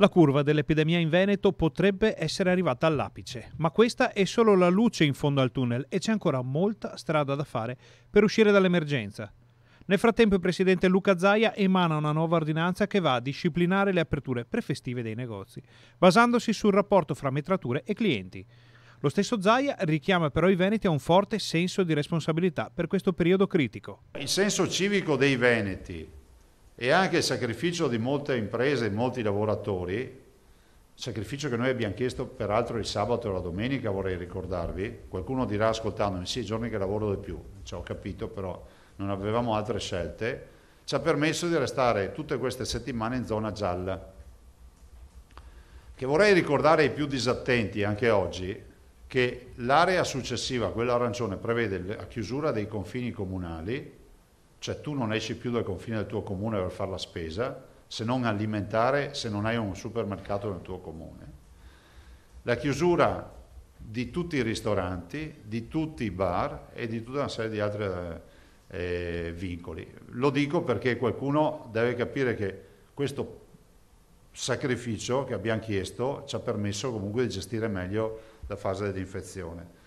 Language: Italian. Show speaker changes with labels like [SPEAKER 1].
[SPEAKER 1] La curva dell'epidemia in Veneto potrebbe essere arrivata all'apice, ma questa è solo la luce in fondo al tunnel e c'è ancora molta strada da fare per uscire dall'emergenza. Nel frattempo il presidente Luca Zaia emana una nuova ordinanza che va a disciplinare le aperture prefestive dei negozi, basandosi sul rapporto fra metrature e clienti. Lo stesso Zaia richiama però i Veneti a un forte senso di responsabilità per questo periodo critico.
[SPEAKER 2] Il senso civico dei Veneti e anche il sacrificio di molte imprese, e molti lavoratori, sacrificio che noi abbiamo chiesto peraltro il sabato e la domenica, vorrei ricordarvi, qualcuno dirà ascoltandomi, sì, i giorni che lavoro di più, ci ho capito, però non avevamo altre scelte, ci ha permesso di restare tutte queste settimane in zona gialla, che vorrei ricordare ai più disattenti anche oggi, che l'area successiva, quella arancione, prevede la chiusura dei confini comunali, cioè tu non esci più dal confine del tuo comune per fare la spesa, se non alimentare, se non hai un supermercato nel tuo comune. La chiusura di tutti i ristoranti, di tutti i bar e di tutta una serie di altri eh, vincoli. Lo dico perché qualcuno deve capire che questo sacrificio che abbiamo chiesto ci ha permesso comunque di gestire meglio la fase dell'infezione.